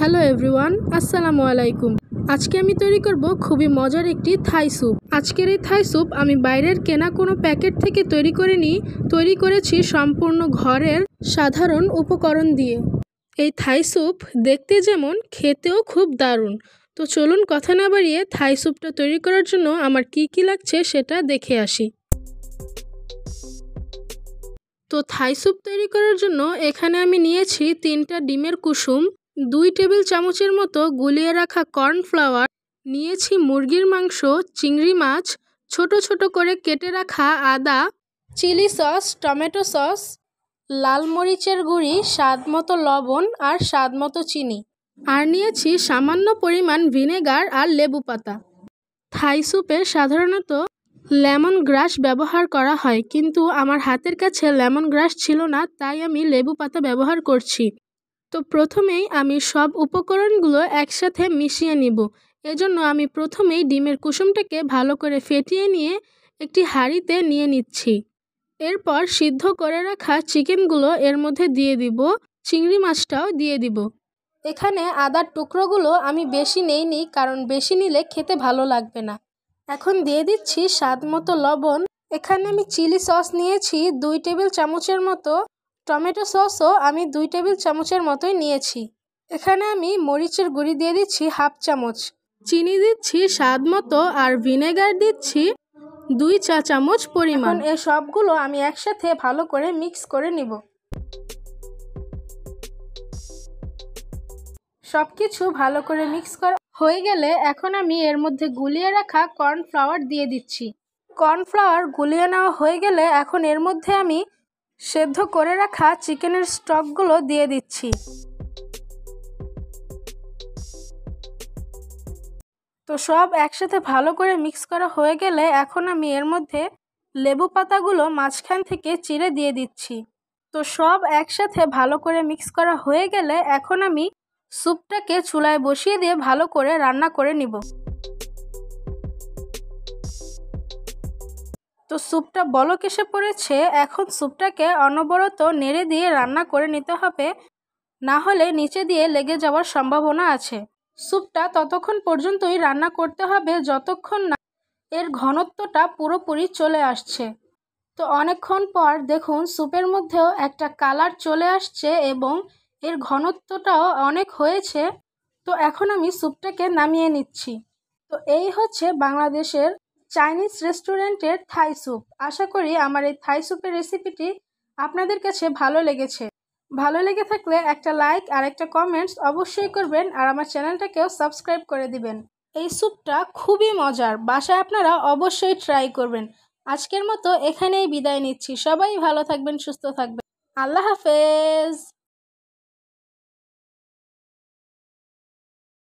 hello everyone আসসালামু আলাইকুম আজকে আমি তৈরি করব খুবই মজার একটি থাই স্যুপ আজকের এই থাই স্যুপ আমি বাইরের কেনা কোনো প্যাকেট থেকে তৈরি করে নিই তৈরি করেছি সম্পূর্ণ ঘরের সাধারণ উপকরণ দিয়ে এই থাই স্যুপ দেখতে যেমন খেতেও খুব দারুণ তো চলুন কথা না বাড়িয়ে থাই স্যুপটা তৈরি করার জন্য আমার কি কি লাগছে সেটা দেখে আসি তো থাই স্যুপ তৈরি করার জন্য এখানে আমি নিয়েছি তিনটা ডিমের কুসুম দুই টেবিল চামচের মতো গুলিয়ে রাখা কর্নফ্লাওয়ার নিয়েছি মুরগির মাংস চিংড়ি মাছ ছোট ছোট করে কেটে রাখা আদা চিলি সস টমেটো সস লাল মরিচের গুঁড়ি স্বাদ মতো লবণ আর স্বাদ মতো চিনি আর নিয়েছি সামান্য পরিমাণ ভিনেগার আর লেবু পাতা থাই স্যুপে সাধারণত লেমন গ্রাস ব্যবহার করা হয় কিন্তু আমার হাতের কাছে লেমন গ্রাস ছিল না তাই আমি লেবু পাতা ব্যবহার করছি তো প্রথমেই আমি সব উপকরণগুলো একসাথে মিশিয়ে নিব এজন্য আমি প্রথমেই ডিমের কুসুমটাকে ভালো করে ফেটিয়ে নিয়ে একটি হাঁড়িতে নিয়ে নিচ্ছি এরপর সিদ্ধ করে রাখা চিকেনগুলো এর মধ্যে দিয়ে দিব চিংড়ি মাছটাও দিয়ে দিব এখানে আদার টুকরোগুলো আমি বেশি নেইনি কারণ বেশি নিলে খেতে ভালো লাগবে না এখন দিয়ে দিচ্ছি স্বাদ মতো লবণ এখানে আমি চিলি সস নিয়েছি দুই টেবিল চামচের মতো টমেটো সসও আমি দুই টেবিল চামচের মতোই নিয়েছি এখানে আমি মরিচের গুঁড়ি দিয়ে দিচ্ছি হাফ চামচ চিনি দিচ্ছি স্বাদ মতো আর ভিনেগার দিচ্ছি দুই চা চামচ পরিমাণ এ সবগুলো আমি একসাথে ভালো করে মিক্স করে নিব সব কিছু ভালো করে মিক্স করা হয়ে গেলে এখন আমি এর মধ্যে গুলিয়ে রাখা কর্নফ্লাওয়ার দিয়ে দিচ্ছি কর্নফ্লাওয়ার গুলিয়ে নেওয়া হয়ে গেলে এখন এর মধ্যে আমি সেদ্ধ করে রাখা চিকেনের স্টকগুলো দিয়ে দিচ্ছি তো সব একসাথে ভালো করে মিক্স করা হয়ে গেলে এখন আমি এর মধ্যে লেবু পাতাগুলো মাঝখান থেকে চিড়ে দিয়ে দিচ্ছি তো সব একসাথে ভালো করে মিক্স করা হয়ে গেলে এখন আমি স্যুপটাকে চুলায় বসিয়ে দিয়ে ভালো করে রান্না করে নিব তো স্যুপটা বলক এসে পড়েছে এখন স্যুপটাকে অনবরত নেড়ে দিয়ে রান্না করে নিতে হবে না হলে নিচে দিয়ে লেগে যাওয়ার সম্ভাবনা আছে স্যুপটা ততক্ষণ পর্যন্তই রান্না করতে হবে যতক্ষণ না এর ঘনত্বটা পুরোপুরি চলে আসছে তো অনেকক্ষণ পর দেখুন স্যুপের মধ্যেও একটা কালার চলে আসছে এবং এর ঘনত্বটাও অনেক হয়েছে তো এখন আমি স্যুপটাকে নামিয়ে নিচ্ছি তো এই হচ্ছে বাংলাদেশের চাইনিজ রেস্টুরেন্টের থাই স্যুপ আশা করি আমার এই থাই স্যুপের রেসিপিটি আপনাদের কাছে ভালো লেগেছে ভালো লেগে থাকলে একটা লাইক আর একটা কমেন্টস অবশ্যই করবেন আর আমার চ্যানেলটাকেও সাবস্ক্রাইব করে দিবেন এই স্যুপটা খুবই মজার বাসায় আপনারা অবশ্যই ট্রাই করবেন আজকের মতো এখানেই বিদায় নিচ্ছি সবাই ভালো থাকবেন সুস্থ থাকবেন আল্লাহ হাফেজ